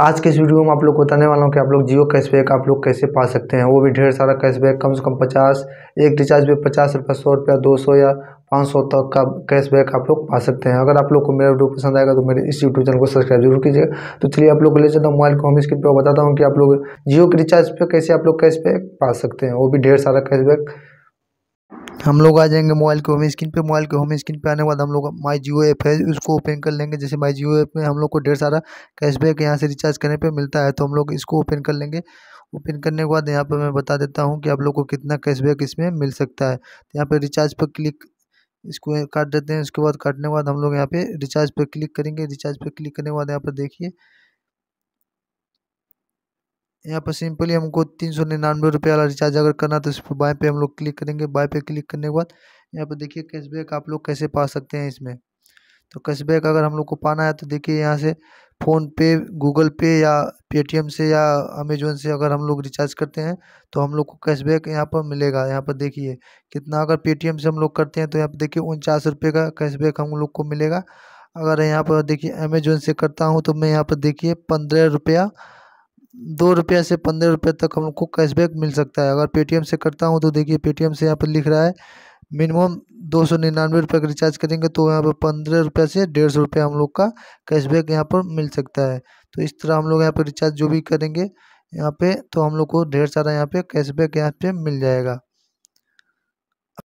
आज के इस वीडियो में आप लोग बताने वाला हूँ कि आप लोग जियो कैशबैक आप लोग कैसे पा सकते हैं वो भी ढेर सारा कैशबैक कम से कम पचास एक रिचार्ज पे पचास रुपये सौ रुपया दो सौ या पाँच सौ तक का कैशबैक आप लोग पा सकते हैं अगर आप लोग को मेरा वीडियो पसंद आएगा तो मेरे इस यूट्यूब चैनल को सब्सक्राइब जरूर कीजिए तो चलिए आप लोग ले चलता हूँ मोबाइल को हम स्क्रीन पर बताता हूँ कि आप लोग जियो के रिचार्ज पर कैसे आप लोग कैशबैक पा सकते हैं वो भी ढेर सारा कैशबैक हम लोग आ जाएंगे मोबाइल के होम स्क्रीन पे मोबाइल के होम स्क्रीन पे आने के बाद हम लोग माई जियो ऐप है उसको ओपन कर लेंगे जैसे माई जियो ऐप में हम लोग को ढेर सारा कैशबैक यहाँ से रिचार्ज करने पे मिलता है तो हम लोग इसको ओपन कर लेंगे ओपन करने के बाद यहाँ पर मैं बता देता हूँ कि आप लोग को कितना कैशबैक इसमें मिल सकता है तो यहाँ पर रिचार्ज पर क्लिक इसको काट देते हैं उसके बाद काटने के बाद हम लोग यहाँ पर रिचार्ज पर क्लिक करेंगे रिचार्ज पर क्लिक करने के बाद यहाँ पर देखिए यहाँ पर सिंपली हमको तीन सौ निन्यानवे रुपये वाला रिचार्ज अगर करना तो इस पर बाएँ पे हम लोग क्लिक करेंगे बाएँ पे क्लिक करने के बाद यहाँ पर देखिए कैशबैक आप लोग कैसे पा सकते हैं इसमें तो कैशबैक अगर हम लोग को पाना है तो देखिए यहाँ से फ़ोन पे गूगल पे या पेटीएम से या अमेजोन से अगर हम लोग रिचार्ज करते हैं तो हम लोग को कैशबैक यहाँ पर मिलेगा यहाँ पर देखिए कितना अगर पेटीएम से हम लोग करते हैं तो यहाँ पर देखिए उनचास रुपये का कैशबैक हम लोग को मिलेगा अगर यहाँ पर देखिए अमेजोन से करता हूँ तो मैं यहाँ पर देखिए पंद्रह रुपया दो रुपये से पंद्रह रुपये तक हमको कैशबैक मिल सकता है अगर पेटीएम से करता हूँ तो देखिए पेटीएम से यहाँ पर लिख रहा है मिनिमम दो सौ निन्यानवे रुपये का रिचार्ज करेंगे तो यहाँ पर पंद्रह रुपये से डेढ़ सौ रुपये हम लोग का कैशबैक यहाँ पर मिल सकता है तो इस तरह हम लोग यहाँ पर रिचार्ज जो भी करेंगे यहाँ पे तो हम लोग को ढेर सारा यहाँ पे कैशबैक यहाँ पे मिल जाएगा